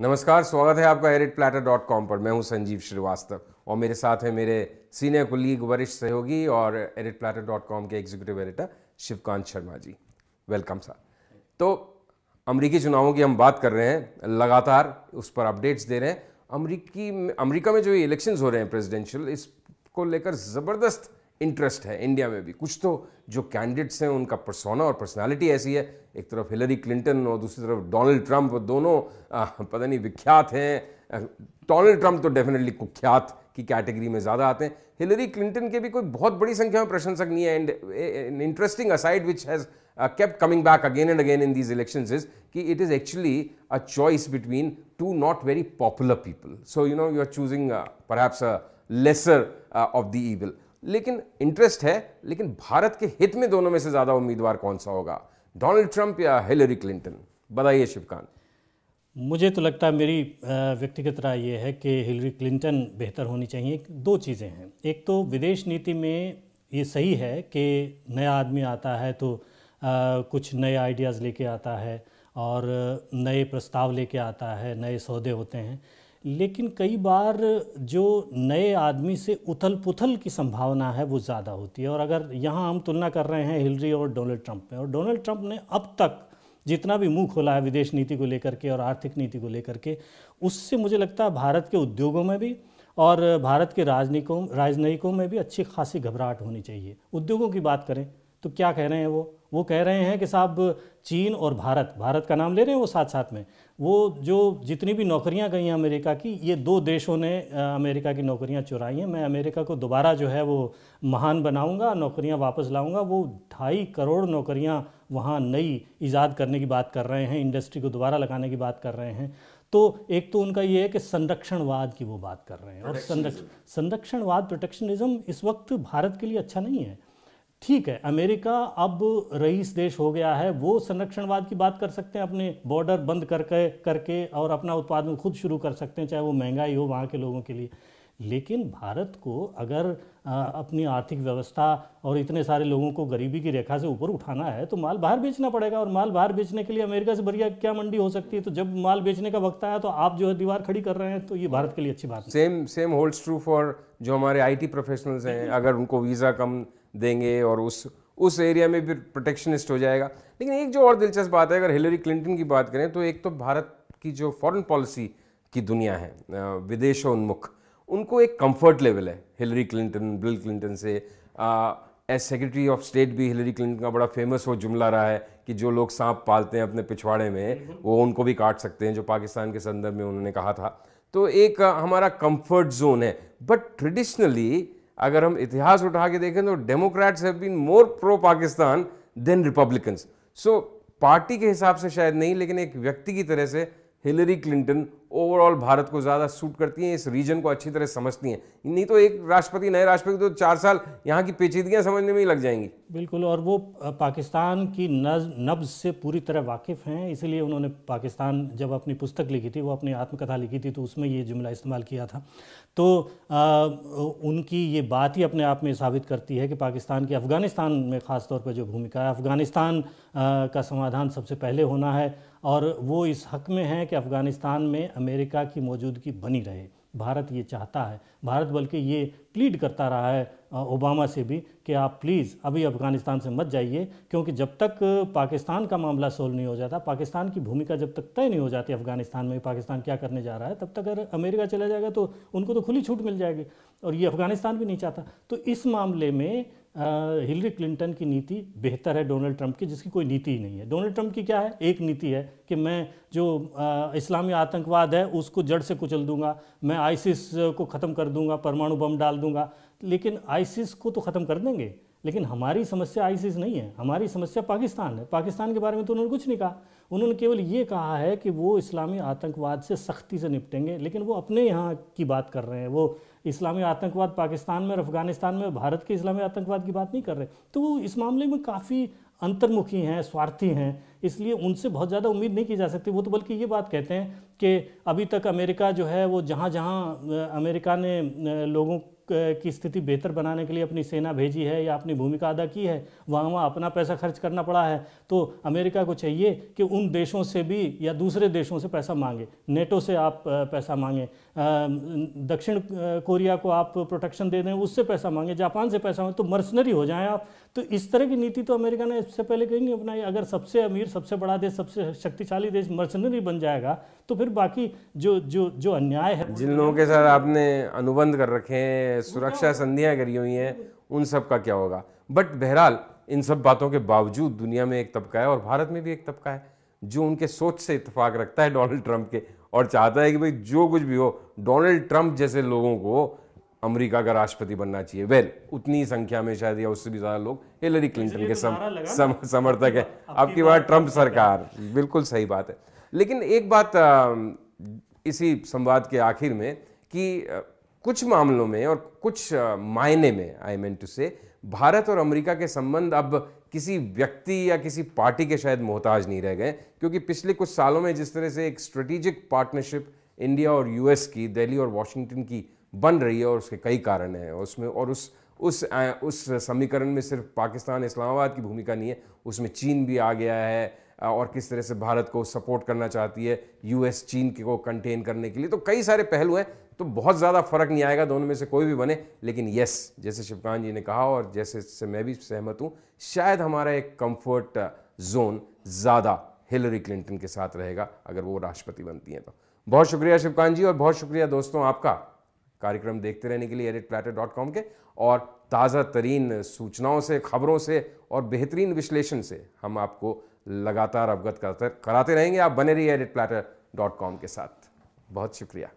नमस्कार स्वागत है आपका एरिट प्लेटर डॉट कॉम पर मैं हूं संजीव श्रीवास्तव और मेरे साथ है मेरे सीनियर कुलीग वरिष्ठ सहयोगी और एरिट प्लेटर डॉट कॉम के executive editor Shivkant Sharma ji welcome sir तो अमरीकी चुनावों की हम बात कर रहे हैं लगातार उस पर अपडेट्स दे रहे हैं अमरीकी अमरीका में जो इलेक्शन इलेक्शंस हो रहे हैं प्रेसिडेंशियल इसको लेकर ज़बरदस्त इंटरेस्ट है इंडिया में भी कुछ तो जो कैंडिडेट्स हैं उनका परसोना और पर्सनालिटी ऐसी है एक तरफ हिलरी क्लिंटन और दूसरी तरफ डोनाल्ड ट्रंप दोनों आ, पता नहीं विख्यात हैं डोनाल्ड ट्रंप तो डेफिनेटली कुख्यात की कैटेगरी में ज़्यादा आते हैं हिलरी क्लिंटन के भी कोई बहुत बड़ी संख्या में प्रशंसक नहीं है and interesting aside which has kept coming back again and again in these election is कि it is actually a choice between two not very popular people so you know you are choosing पर lesser of the evil लेकिन interest है लेकिन भारत के हित में दोनों में से ज़्यादा उम्मीदवार कौन सा होगा डोनाल्ड ट्रंप या हिलरी क्लिंटन बताइए शिवकांत मुझे तो लगता है मेरी व्यक्तिगत राय यह है कि हिलरी क्लिंटन बेहतर होनी चाहिए दो चीज़ें हैं एक तो विदेश नीति में ये सही है कि नया आदमी आता है तो आ, कुछ नए आइडियाज़ लेके आता है और नए प्रस्ताव लेके आता है नए सौदे होते हैं लेकिन कई बार जो नए आदमी से उथल पुथल की संभावना है वो ज़्यादा होती है और अगर यहाँ हम तुलना कर रहे हैं हिलरी और डोनाल्ड ट्रंप में और डोनाल्ड ट्रंप ने अब तक जितना भी मुंह खोला है विदेश नीति को लेकर के और आर्थिक नीति को लेकर के उससे मुझे लगता है भारत के उद्योगों में भी और भारत के राजनयिकों राजनयिकों में भी अच्छी खासी घबराहट होनी चाहिए उद्योगों की बात करें तो क्या कह रहे हैं वो वो कह रहे हैं कि साहब चीन और भारत भारत का नाम ले रहे हैं वो साथ साथ में वो जो जितनी भी नौकरियां गई हैं अमेरिका की ये दो देशों ने अमेरिका की नौकरियां चुराई हैं मैं अमेरिका को दोबारा जो है वो महान बनाऊंगा नौकरियां वापस लाऊंगा वो ढाई करोड़ नौकरियां वहाँ नई ईजाद करने की बात कर रहे हैं इंडस्ट्री को दोबारा लगाने की बात कर रहे हैं तो एक तो उनका ये है कि संरक्षणवाद की वो बात कर रहे हैं और संरक्षण संरक्षणवाद प्रोटेक्शनिज्म इस वक्त भारत के लिए अच्छा नहीं है ठीक है अमेरिका अब रईस देश हो गया है वो संरक्षणवाद की बात कर सकते हैं अपने बॉर्डर बंद करके करके और अपना उत्पादन खुद शुरू कर सकते हैं चाहे वो महंगाई हो वहाँ के लोगों के लिए लेकिन भारत को अगर आ, अपनी आर्थिक व्यवस्था और इतने सारे लोगों को गरीबी की रेखा से ऊपर उठाना है तो माल बाहर बेचना पड़ेगा और माल बाहर बेचने के लिए अमेरिका से बढ़िया क्या मंडी हो सकती है तो जब माल बेचने का वक्त आया तो आप जो है दीवार खड़ी कर रहे हैं तो ये भारत के लिए अच्छी बात है same same holds true for जो हमारे आईटी प्रोफेशनल्स हैं अगर उनको वीज़ा कम देंगे और उस उस एरिया में भी प्रोटेक्शनिस्ट हो जाएगा लेकिन एक जो और दिलचस्प बात है अगर हिलरी क्लिंटन की बात करें तो एक तो भारत की जो फॉरेन पॉलिसी की दुनिया है विदेशोन्मुख उनको एक कंफर्ट लेवल है हिलरी क्लिंटन बिल क्लिंटन से एज सेक्रेटरी ऑफ स्टेट भी हिलरी क्लिंटन का बड़ा फेमस वो जुमला रहा है कि जो लोग सांप पालते हैं अपने पिछवाड़े में वो उनको भी काट सकते हैं जो पाकिस्तान के संदर्भ में उन्होंने कहा था तो एक हमारा कंफर्ट जोन है बट ट्रेडिशनली अगर हम इतिहास उठा के देखें तो Democrats have been more pro Pakistan than Republicans so party के हिसाब से शायद नहीं लेकिन एक व्यक्ति की तरह से हिलरी क्लिंटन ओवरऑल भारत को ज़्यादा सूट करती हैं इस रीजन को अच्छी तरह समझती हैं नहीं तो एक राष्ट्रपति नए राष्ट्रपति तो चार साल यहाँ की पेचीदगियाँ समझने में ही लग जाएंगी बिल्कुल और वो पाकिस्तान की नज नब्ज से पूरी तरह वाकिफ़ हैं इसीलिए उन्होंने पाकिस्तान जब अपनी पुस्तक लिखी थी वो अपनी आत्मकथा लिखी थी तो उसमें ये जुमला इस्तेमाल किया था तो आ, उनकी ये बात ही अपने आप में साबित करती है कि पाकिस्तान की अफ़गानिस्तान में ख़ासतौर पर जो भूमिका है अफ़गानिस्तान का समाधान सबसे पहले होना है और वो इस हक में हैं कि अफ़गानिस्तान में अमेरिका की मौजूदगी बनी रहे भारत ये चाहता है भारत बल्कि ये प्लीड करता रहा है ओबामा से भी कि आप प्लीज़ अभी अफ़गानिस्तान से मत जाइए क्योंकि जब तक पाकिस्तान का मामला सोल्व नहीं हो जाता पाकिस्तान की भूमिका जब तक तय नहीं हो जाती अफ़गानिस्तान में पाकिस्तान क्या करने जा रहा है तब तक अगर अमेरिका चला जाएगा तो उनको तो खुली छूट मिल जाएगी और ये अफ़गानिस्तान भी नहीं चाहता तो इस मामले में हिलरी क्लिंटन की नीति बेहतर है डोनाल्ड ट्रंप की जिसकी कोई नीति ही नहीं है डोनाल्ड ट्रंप की क्या है एक नीति है कि मैं जो इस्लामी आतंकवाद है उसको जड़ से कुचल दूंगा मैं आइसिस को ख़त्म कर दूंगा परमाणु बम डाल दूंगा दूंगा लेकिन आइसिस को तो ख़त्म कर देंगे लेकिन हमारी समस्या आइसिस नहीं है हमारी समस्या पाकिस्तान है पाकिस्तान के बारे में तो उन्होंने कुछ नहीं कहा उन्होंने केवल ये कहा है कि वो इस्लामी आतंकवाद से सख्ती से निपटेंगे लेकिन वो अपने यहाँ की बात कर रहे हैं वो इस्लामी आतंकवाद पाकिस्तान में और अफगानिस्तान में भारत के इस्लामी आतंकवाद की बात नहीं कर रहे तो वो इस मामले में काफ़ी अंतर्मुखी हैं स्वार्थी हैं इसलिए उनसे बहुत ज़्यादा उम्मीद नहीं की जा सकती वो तो बल्कि ये बात कहते हैं कि अभी तक अमेरिका जो है वो जहाँ जहाँ अमेरिका ने लोगों की स्थिति बेहतर बनाने के लिए अपनी सेना भेजी है या अपनी भूमिका अदा की है वहाँ वहाँ अपना पैसा खर्च करना पड़ा है तो अमेरिका को चाहिए कि उन देशों से भी या दूसरे देशों से पैसा मांगे नेटो से आप पैसा मांगे दक्षिण कोरिया को आप प्रोटेक्शन दे दें उससे पैसा मांगे जापान से पैसा मांगे तो मर्सनरी हो जाएँ आप तो इस तरह की नीति तो अमेरिका ने इससे पहले कहीं नहीं अपनाई अगर सबसे अमीर सबसे बड़ा देश सबसे शक्तिशाली देश मर्सनरी बन जाएगा तो फिर बाकी जो जो जो अन्याय है जिन लोगों के साथ आपने अनुबंध कर रखे हैं सुरक्षा संधियाँ करी हुई हैं उन सब का क्या होगा बट बहरहाल इन सब बातों के बावजूद दुनिया में एक तबका है और भारत में भी एक तबका है जो उनके सोच से इतफाक रखता है डोनाल्ड ट्रंप के और चाहता है कि भाई जो कुछ भी हो डोनाल्ड ट्रंप जैसे लोगों को अमेरिका का राष्ट्रपति बनना चाहिए वेल well, उतनी संख्या में शायद या उससे भी ज़्यादा लोग हिलरी तो क्लिंटन के तो सम, सम, समर्थक है अब की बार ट्रंप सरकार बिल्कुल सही बात है लेकिन एक बात इसी संवाद के आखिर में कि कुछ मामलों में और कुछ मायने में आई मीन टू से भारत और अमेरिका के संबंध अब किसी व्यक्ति या किसी पार्टी के शायद मोहताज नहीं रह गए क्योंकि पिछले कुछ सालों में जिस तरह से एक स्ट्रेटेजिक पार्टनरशिप इंडिया और यूएस की दिल्ली और वाशिंगटन की बन रही है और उसके कई कारण हैं उसमें और उस उस उस समीकरण में सिर्फ पाकिस्तान इस्लामाबाद की भूमिका नहीं है उसमें चीन भी आ गया है और किस तरह से भारत को सपोर्ट करना चाहती है यूएस चीन को कंटेन करने के लिए तो कई सारे पहलू हैं तो बहुत ज़्यादा फर्क नहीं आएगा दोनों में से कोई भी बने लेकिन यस जैसे शिवकांत जी ने कहा और जैसे से मैं भी सहमत हूँ शायद हमारा एक कंफर्ट जोन ज़्यादा हिलरी क्लिंटन के साथ रहेगा अगर वो राष्ट्रपति बनती हैं तो बहुत शुक्रिया शिवकांत जी और बहुत शुक्रिया दोस्तों आपका कार्यक्रम देखते रहने के लिए एडिट प्लेटर डॉट कॉम के और ताज़ा तरीन सूचनाओं से खबरों से और बेहतरीन विश्लेषण से हम आपको लगातार अवगत कराते रहेंगे आप बने रहिए एडिट प्लेटर डॉट कॉम के साथ बहुत शुक्रिया